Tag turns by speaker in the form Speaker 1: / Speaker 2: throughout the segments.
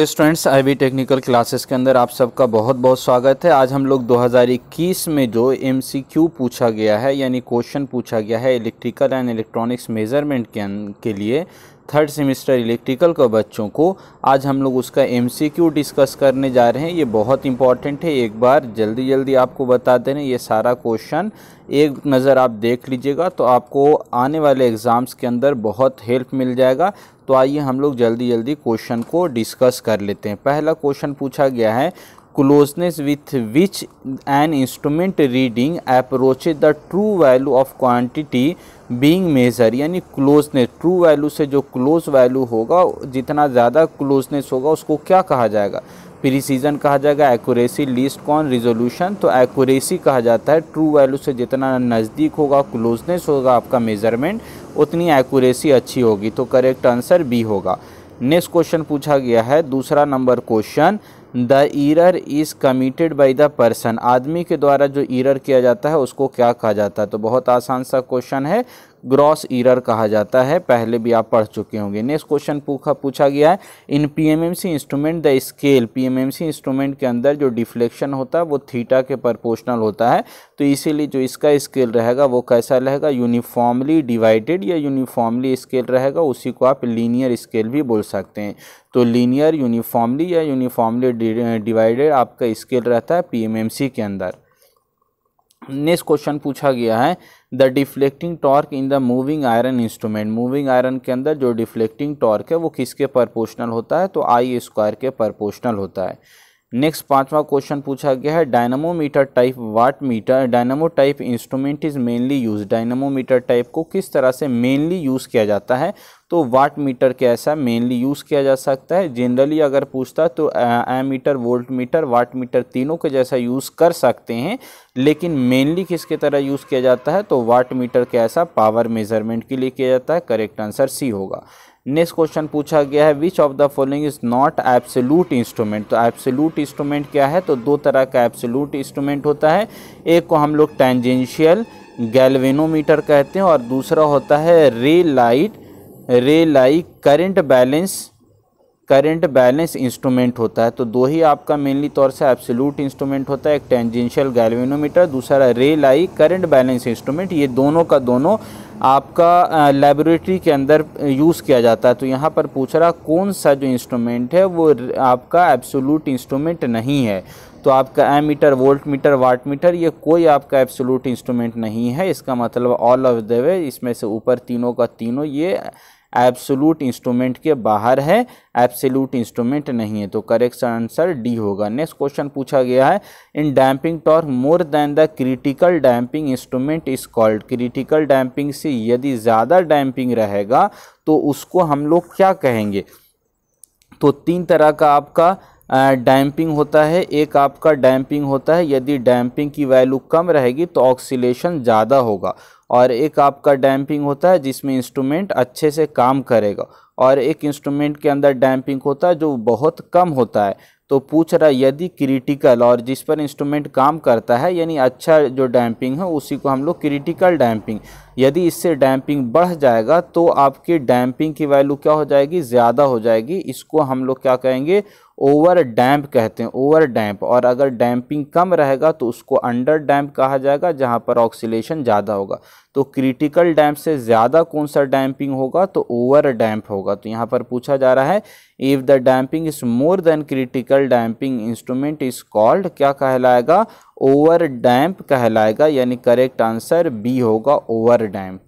Speaker 1: students I V technical classes के अंदर आप सबका बहुत बहुत स्वागत है आज हम लोग 2021 में जो क्यू पूछा गया है यानी क्वेश्चन पूछा गया है इलेक्ट्रिकल एंड इलेक्ट्रॉनिक्स मेजरमेंट के अं-, लिए थर्ड सेमेस्टर इलेक्ट्रिकल का बच्चों को आज हम लोग उसका एमसीक्यू डिस्कस करने जा रहे हैं ये बहुत इंपॉर्टेंट है एक बार जल्दी जल्दी आपको बता दे रहे हैं ये सारा क्वेश्चन एक नज़र आप देख लीजिएगा तो आपको आने वाले एग्ज़ाम्स के अंदर बहुत हेल्प मिल जाएगा तो आइए हम लोग जल्दी जल्दी क्वेश्चन को डिस्कस कर लेते हैं पहला क्वेश्चन पूछा गया है closeness with which an instrument reading approaches the true value of quantity being measure यानी क्लोजनेस ट्रू वैल्यू से जो क्लोज वैल्यू होगा जितना ज़्यादा क्लोजनेस होगा उसको क्या कहा जाएगा प्रिसीजन कहा जाएगा एक्यूरेसी लिस्ट कॉन रिजोल्यूशन तो एक्यूरेसी कहा जाता है ट्रू वैल्यू से जितना नज़दीक होगा क्लोजनेस होगा आपका मेजरमेंट उतनी एक्यूरेसी अच्छी होगी तो करेक्ट आंसर बी होगा नेक्स्ट क्वेश्चन पूछा गया है दूसरा number question the error is committed by the person आदमी के द्वारा जो ईरर किया जाता है उसको क्या कहा जाता है तो बहुत आसान सा क्वेश्चन है ग्रॉस ईरर कहा जाता है पहले भी आप पढ़ चुके होंगे नेक्स्ट क्वेश्चन पूछा पूछा गया है in PMMC instrument the scale PMMC instrument के अंदर जो डिफ्लेक्शन होता है वो थीटा के प्रपोर्शनल होता है तो इसीलिए जो इसका स्केल रहेगा वो कैसा रहेगा यूनिफॉर्मली डिवाइडेड या यूनिफॉर्मली स्केल रहेगा उसी को आप लीनियर स्केल भी बोल सकते हैं तो लीनियर यूनिफॉर्मली या यूनिफॉर्मली डिवाइडेड आपका स्केल रहता है पी के अंदर नेक्स्ट क्वेश्चन पूछा गया है the deflecting torque in the moving iron instrument moving iron के अंदर जो डिफ्लेक्टिंग टॉर्क है वो किसके प्रपोर्शनल होता है तो आई स्क्वायर के प्रपोर्शनल होता है नेक्स्ट पांचवा क्वेश्चन पूछा गया है dynamometer type watt meter dynamo type instrument is mainly use dynamometer type को किस तरह से मेनली यूज़ किया जाता है तो वाट मीटर कैसा मेनली यूज़ किया जा सकता है जनरली अगर पूछता तो meter volt meter watt meter तीनों के जैसा यूज़ कर सकते हैं लेकिन मेनली किसके तरह यूज़ किया जाता है तो वाट मीटर कैसा पावर मेजरमेंट के लिए किया जाता है करेक्ट आंसर सी होगा नेक्स्ट क्वेश्चन पूछा गया है which of the following is not absolute instrument तो एब्सोल्यूट इंस्ट्रूमेंट क्या है तो दो तरह का एब्सोल्यूट इंस्ट्रूमेंट होता है एक को हम लोग टेंजेंशियल गैलवेनोमीटर कहते हैं और दूसरा होता है Rayleigh Rayleigh current balance current balance instrument होता है तो दो ही आपका मेनली तौर से एब्सोल्यूट इंस्ट्रूमेंट होता है एक टेंजेंशियल गैल्वेनोमीटर दूसरा रे लाई करंट बैलेंस इंस्ट्रूमेंट ये दोनों का दोनों आपका लेबोरेटरी के अंदर यूज़ किया जाता है तो यहाँ पर पूछ रहा कौन सा जो इंस्ट्रूमेंट है वो आपका एब्सोल्यूट इंस्ट्रूमेंट नहीं है तो आपका meter volt meter watt meter ये कोई आपका एब्सोलूट इंस्ट्रूमेंट नहीं है इसका मतलब ऑल ऑफ द वे इसमें से ऊपर तीनों का तीनों ये एब्सोलूट इंस्ट्रूमेंट के बाहर है एब्सोलूट इंस्ट्रूमेंट नहीं है तो करेक्ट आंसर डी होगा नेक्स्ट क्वेश्चन पूछा गया है in damping torque more than the critical damping instrument is called critical damping से यदि ज़्यादा डैम्पिंग रहेगा तो उसको हम लोग क्या कहेंगे तो तीन तरह का आपका डैम्पिंग होता है एक आपका डैम्पिंग होता है यदि डैम्पिंग की वैल्यू कम रहेगी तो ऑक्सीलेशन ज़्यादा होगा और एक आपका डैम्पिंग होता है जिसमें इंस्ट्रूमेंट अच्छे से काम करेगा और एक इंस्ट्रूमेंट के अंदर डैम्पिंग होता है जो बहुत कम होता है तो पूछ रहा यदि क्रिटिकल और जिस पर इंस्ट्रूमेंट काम करता है यानी अच्छा जो डैम्पिंग है उसी को हम लोग क्रिटिकल डैम्पिंग यदि इससे डैम्पिंग बढ़ जाएगा तो आपकी डैम्पिंग की वैल्यू क्या हो जाएगी ज़्यादा हो जाएगी इसको हम लोग क्या कहेंगे ओवर डैम्प कहते हैं ओवर डैम्प और अगर डैम्पिंग कम रहेगा तो उसको अंडर डैम्प कहा जाएगा जहां पर ऑक्सीलेशन ज़्यादा होगा तो क्रिटिकल डैम्प से ज़्यादा कौन सा डैम्पिंग होगा तो ओवर डैम्प होगा तो यहाँ पर पूछा जा रहा है if the damping is more than critical damping instrument is called क्या कहलाएगा ओवर डैम्प कहलाएगा यानी करेक्ट आंसर बी होगा ओवर डैम्प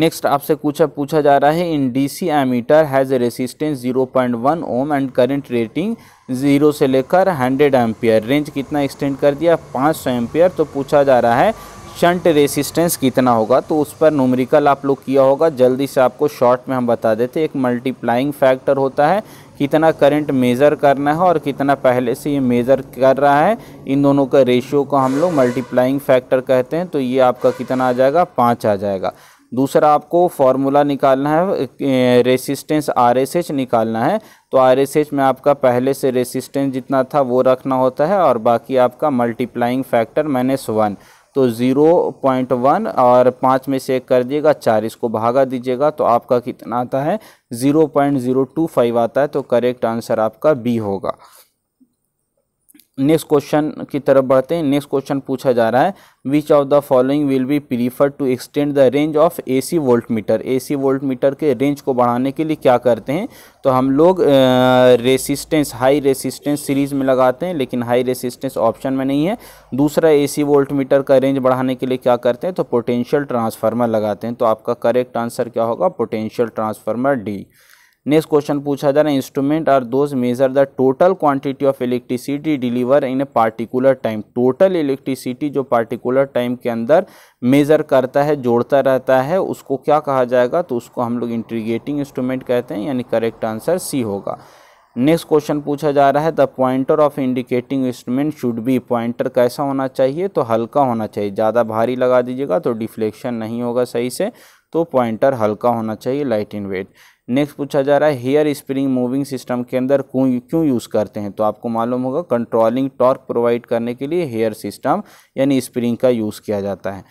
Speaker 1: नेक्स्ट आपसे पूछा पूछा जा रहा है in D C ammeter has resistance zero point one ohm and current rating zero से लेकर हंड्रेड एम्पियर रेंज कितना एक्सटेंड कर दिया 500 सौ एम्पियर तो पूछा जा रहा है शंट रेसिस्टेंस कितना होगा तो उस पर नूमरिकल आप लोग किया होगा जल्दी से आपको शॉर्ट में हम बता देते एक मल्टीप्लाइंग फैक्टर होता है कितना करंट मेज़र करना है और कितना पहले से ये मेज़र कर रहा है इन दोनों का रेशियो को हम लोग मल्टीप्लाइंग फैक्टर कहते हैं तो ये आपका कितना आ जाएगा पाँच आ जाएगा दूसरा आपको फॉर्मूला निकालना है रेसिस्टेंस आर एस एच निकालना है तो आर एस एच में आपका पहले से रेसिस्टेंस जितना था वो रखना होता है और बाकी आपका मल्टीप्लाइंग फैक्टर माइनस वन तो ज़ीरो पॉइंट वन और पाँच में से एक कर दिएगा चार इसको भागा दीजिएगा तो आपका कितना आता है zero point zero two five आता है तो करेक्ट आंसर आपका बी होगा नेक्स्ट क्वेश्चन की तरफ बढ़ते हैं नेक्स्ट क्वेश्चन पूछा जा रहा है which of the following will be prefer to extend the range of AC volt meter AC volt meter के रेंज को बढ़ाने के लिए क्या करते हैं तो हम लोग रेसिस्टेंस हाई रेसिस्टेंस सीरीज में लगाते हैं लेकिन हाई रेसिस्टेंस ऑप्शन में नहीं है दूसरा सी वोल्ट मीटर का रेंज बढ़ाने के लिए क्या करते हैं तो पोटेंशियल ट्रांसफार्मर लगाते हैं तो आपका करेक्ट आंसर क्या होगा potential transformer D next question पूछा जा रहा है instrument are those measure the total quantity of electricity deliver in a particular time total electricity जो पार्टिकुलर टाइम के अंदर मेजर करता है जोड़ता रहता है उसको क्या कहा जाएगा तो उसको हम लोग इंट्रीगेटिंग इंस्ट्रूमेंट कहते हैं यानी करेक्ट आंसर सी होगा नेक्स्ट क्वेश्चन पूछा जा रहा है the pointer of indicating instrument should be pointer कैसा होना चाहिए तो हल्का होना चाहिए ज़्यादा भारी लगा दीजिएगा तो डिफ्लेक्शन नहीं होगा सही से तो पॉइंटर हल्का होना चाहिए लाइट इन वेट नेक्स्ट पूछा जा रहा है हेयर स्प्रिंग मूविंग सिस्टम के अंदर क्यों क्यों यूज़ करते हैं तो आपको मालूम होगा कंट्रोलिंग टॉर्क प्रोवाइड करने के लिए हेयर सिस्टम यानी स्प्रिंग का यूज़ किया जाता है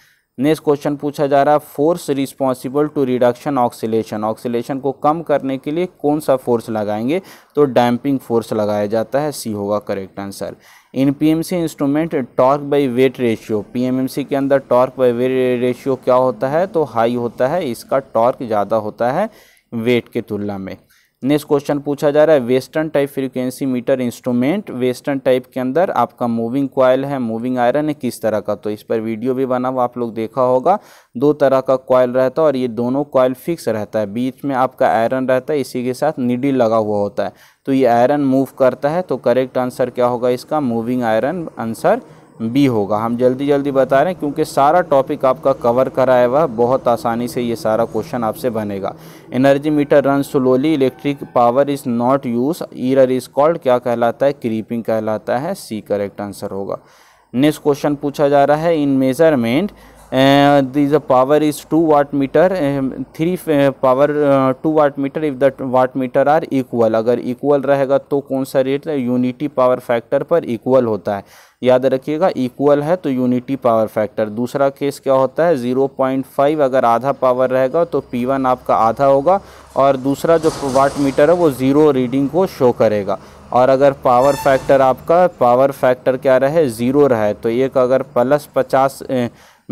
Speaker 1: नेक्स्ट क्वेश्चन पूछा जा रहा है force responsible to reduction oscillation oscillation को कम करने के लिए कौन सा फोर्स लगाएंगे तो डैम्पिंग फोर्स लगाया जाता है सी होगा correct answer in PMC instrument torque by weight ratio PMMC के अंदर टॉर्क बाय वेट रेशियो क्या होता है तो हाई होता है इसका टॉर्क ज़्यादा होता है वेट के तुलना में नेक्स्ट क्वेश्चन पूछा जा रहा है western type frequency meter instrument western type के अंदर आपका मूविंग कॉयल है मूविंग आयरन है किस तरह का तो इस पर वीडियो भी बना हुआ आप लोग देखा होगा दो तरह का कॉयल रहता है और ये दोनों कॉयल फिक्स रहता है बीच में आपका आयरन रहता है इसी के साथ निडी लगा हुआ होता है तो ये आयरन मूव करता है तो करेक्ट आंसर क्या होगा इसका मूविंग आयरन आंसर बी होगा हम जल्दी जल्दी बता रहे हैं क्योंकि सारा टॉपिक आपका कवर कराया हुआ बहुत आसानी से ये सारा क्वेश्चन आपसे बनेगा energy meter run slowly electric power is not use error is called क्या कहलाता है क्रीपिंग कहलाता है सी करेक्ट आंसर होगा नेक्स्ट क्वेश्चन पूछा जा रहा है in measurement uh, the power is two watt meter three power two watt meter if meter watt meter are equal अगर इक्वल रहेगा तो कौन सा रेट यूनिटी पावर फैक्टर पर इक्वल होता है याद रखिएगा इक्वल है तो यूनिटी पावर फैक्टर दूसरा केस क्या होता है 0.5 अगर आधा पावर रहेगा तो P1 आपका आधा होगा और दूसरा जो वाट मीटर है वो ज़ीरो रीडिंग को शो करेगा और अगर पावर फैक्टर आपका पावर फैक्टर क्या रहे ज़ीरो रहे तो एक अगर प्लस पचास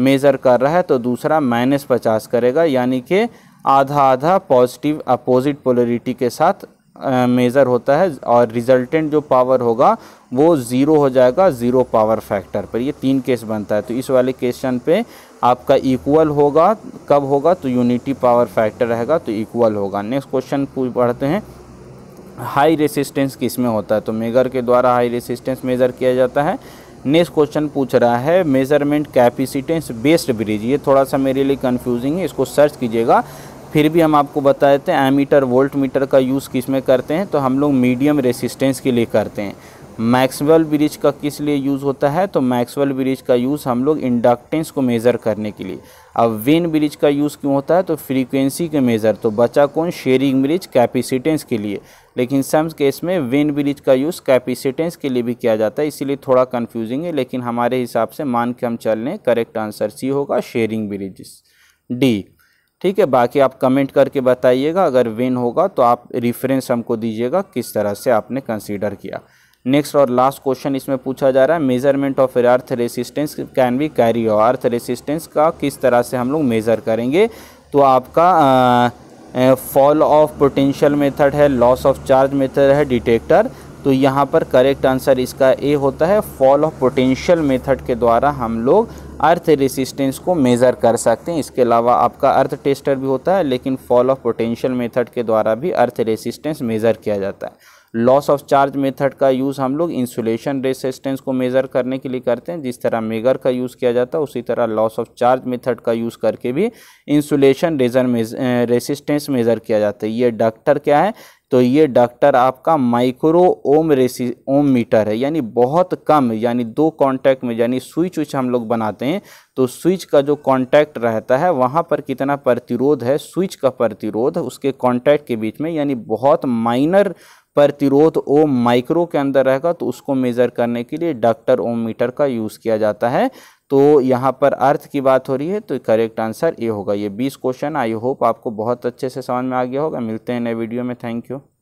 Speaker 1: मेज़र कर रहा है तो दूसरा माइनस पचास करेगा यानी कि आधा आधा पॉजिटिव अपोजिट पोलरिटी के साथ मेज़र होता है और रिजल्टेंट जो पावर होगा वो ज़ीरो हो जाएगा ज़ीरो पावर फैक्टर पर ये तीन केस बनता है तो इस वाले क्वेश्चन पे आपका इक्वल होगा कब होगा तो यूनिटी पावर फैक्टर रहेगा तो इक्वल होगा नेक्स्ट क्वेश्चन पढ़ते हैं हाई रेसिस्टेंस किस में होता है तो मेगर के द्वारा हाई रेसिस्टेंस मेज़र किया जाता है नेक्स्ट क्वेश्चन पूछ रहा है मेजरमेंट कैपेसिटेंस बेस्ड ब्रिज ये थोड़ा सा मेरे लिए कन्फ्यूजिंग है इसको सर्च कीजिएगा फिर भी हम आपको बता देते हैं एमीटर वोल्ट मीटर का यूज़ किस में करते हैं तो हम लोग मीडियम रेसिस्टेंस के लिए करते हैं मैक्सवेल ब्रिज का किस लिए यूज़ होता है तो मैक्सवेल ब्रिज का यूज़ हम लोग इंडक्टेंस को मेज़र करने के लिए अब वेन ब्रिज का यूज़ क्यों होता है तो फ्रीक्वेंसी के मेज़र तो बचा कौन शेयरिंग ब्रिज कैपेसिटेंस के लिए लेकिन सम केस में वेन ब्रिज का यूज़ कैपेसिटेंस के लिए भी किया जाता है इसीलिए थोड़ा कन्फ्यूजिंग है लेकिन हमारे हिसाब से मान के हम चल लें करेक्ट आंसर सी होगा शेयरिंग ब्रिज डी ठीक है बाकी आप कमेंट करके बताइएगा अगर वेन होगा तो आप रिफरेंस हमको दीजिएगा किस तरह से आपने कंसिडर किया नेक्स्ट और लास्ट क्वेश्चन इसमें पूछा जा रहा है measurement of earth resistance can be carry earth resistance का किस तरह से हम लोग मेज़र करेंगे तो आपका फॉल ऑफ पोटेंशियल मेथड है लॉस ऑफ चार्ज मेथड है डिटेक्टर तो यहाँ पर करेक्ट आंसर इसका ए होता है फॉल ऑफ पोटेंशियल मेथड के द्वारा हम लोग अर्थ रेसिस्टेंस को मेज़र कर सकते हैं इसके अलावा आपका अर्थ टेस्टर भी होता है लेकिन फॉल ऑफ पोटेंशियल मेथड के द्वारा भी अर्थ रेसिस्टेंस मेज़र किया जाता है लॉस ऑफ चार्ज मेथड का यूज़ हम लोग इंसुलेशन रेसिस्टेंस को मेज़र करने के लिए करते हैं जिस तरह मेगर का यूज़ किया जाता है उसी तरह लॉस ऑफ चार्ज मेथड का यूज़ करके भी इंसुलेशन रेजर रेसिस्टेंस मेज़र किया जाता है ये डॉक्टर क्या है तो ये डॉक्टर आपका माइक्रो ओम रेसि ओम मीटर है यानी बहुत कम यानी दो कांटेक्ट में यानी स्विच उच हम लोग बनाते हैं तो स्विच का जो कांटेक्ट रहता है वहाँ पर कितना प्रतिरोध है स्विच का प्रतिरोध उसके कांटेक्ट के बीच में यानी बहुत माइनर प्रतिरोध ओम माइक्रो के अंदर रहेगा तो उसको मेज़र करने के लिए डॉक्टर ओम मीटर का यूज़ किया जाता है तो यहाँ पर अर्थ की बात हो रही है तो करेक्ट आंसर ये होगा ये बीस क्वेश्चन आई होप आपको बहुत अच्छे से समझ में आ गया होगा मिलते हैं नए वीडियो में थैंक यू